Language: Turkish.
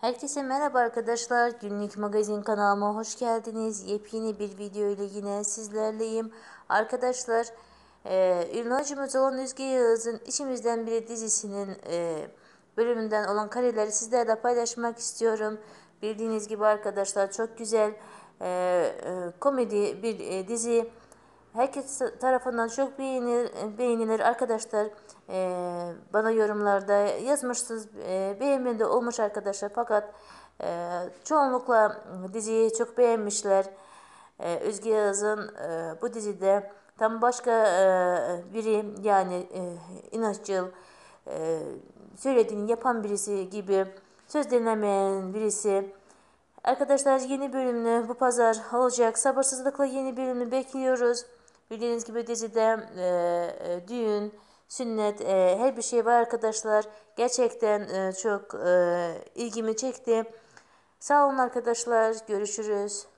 Herkese merhaba arkadaşlar. Günlük magazin kanalıma hoş geldiniz. Yepyeni bir video ile yine sizlerleyim. Arkadaşlar e, ünlü acımız olan Özge Yağız'ın İçimizden Biri dizisinin e, bölümünden olan kareleri sizlerle paylaşmak istiyorum. Bildiğiniz gibi arkadaşlar çok güzel e, e komedi bir e, dizi. Herkes tarafından çok beğenir, beğenilir arkadaşlar. E, bana yorumlarda yazmışsınız. E, beğenmedi olmuş arkadaşlar fakat e, çoğunlukla diziyi çok beğenmişler. E, Özge Yaz'ın e, bu dizide tam başka e, biri yani e, inatçıl e, söylediğini yapan birisi gibi söz dinlemeyen birisi. Arkadaşlar yeni bölümünü bu pazar olacak. Sabırsızlıkla yeni bölümünü bekliyoruz. Bildiğiniz gibi dizide e, e, düğün, sünnet, e, her bir şey var arkadaşlar. Gerçekten e, çok e, ilgimi çekti. Sağ olun arkadaşlar. Görüşürüz.